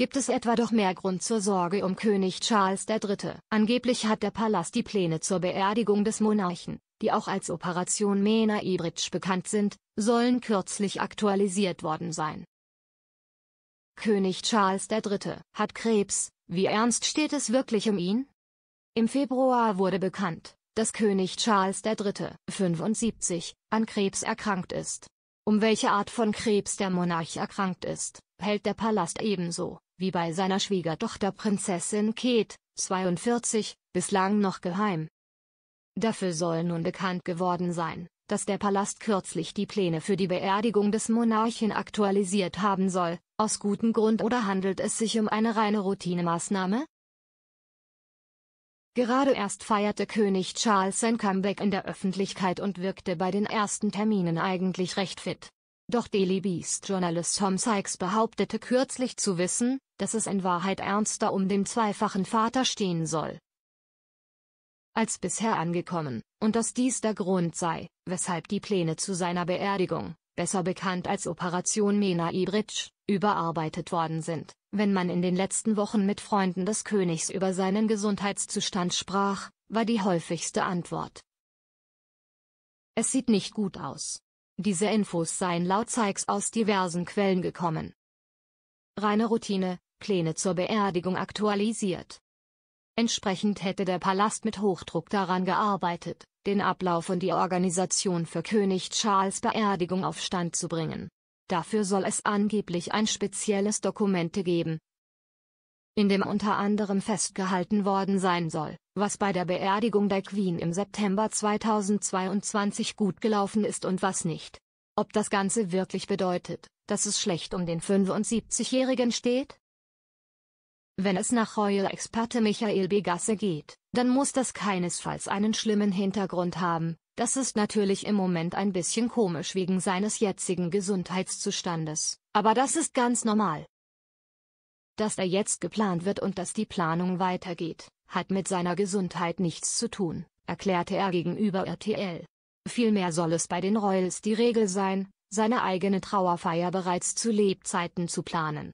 gibt es etwa doch mehr Grund zur Sorge um König Charles III. Angeblich hat der Palast die Pläne zur Beerdigung des Monarchen, die auch als Operation Mena Ibridge bekannt sind, sollen kürzlich aktualisiert worden sein. König Charles III. hat Krebs, wie ernst steht es wirklich um ihn? Im Februar wurde bekannt, dass König Charles III. 75 an Krebs erkrankt ist. Um welche Art von Krebs der Monarch erkrankt ist, hält der Palast ebenso wie bei seiner Schwiegertochter Prinzessin Kate, 42, bislang noch geheim. Dafür soll nun bekannt geworden sein, dass der Palast kürzlich die Pläne für die Beerdigung des Monarchen aktualisiert haben soll, aus gutem Grund oder handelt es sich um eine reine Routinemaßnahme? Gerade erst feierte König Charles sein Comeback in der Öffentlichkeit und wirkte bei den ersten Terminen eigentlich recht fit. Doch Daily Beast Journalist Tom Sykes behauptete kürzlich zu wissen, dass es in Wahrheit ernster um den zweifachen Vater stehen soll als bisher angekommen, und dass dies der Grund sei, weshalb die Pläne zu seiner Beerdigung, besser bekannt als Operation Mena Ibridge, überarbeitet worden sind. Wenn man in den letzten Wochen mit Freunden des Königs über seinen Gesundheitszustand sprach, war die häufigste Antwort. Es sieht nicht gut aus. Diese Infos seien laut Zeigs aus diversen Quellen gekommen. Reine Routine, Pläne zur Beerdigung aktualisiert. Entsprechend hätte der Palast mit Hochdruck daran gearbeitet, den Ablauf und die Organisation für König Charles Beerdigung auf Stand zu bringen. Dafür soll es angeblich ein spezielles Dokumente geben, in dem unter anderem festgehalten worden sein soll, was bei der Beerdigung der Queen im September 2022 gut gelaufen ist und was nicht. Ob das Ganze wirklich bedeutet, dass es schlecht um den 75-Jährigen steht? Wenn es nach Royal-Experte Michael Begasse geht, dann muss das keinesfalls einen schlimmen Hintergrund haben, das ist natürlich im Moment ein bisschen komisch wegen seines jetzigen Gesundheitszustandes, aber das ist ganz normal. Dass er jetzt geplant wird und dass die Planung weitergeht, hat mit seiner Gesundheit nichts zu tun, erklärte er gegenüber RTL. Vielmehr soll es bei den Royals die Regel sein, seine eigene Trauerfeier bereits zu Lebzeiten zu planen.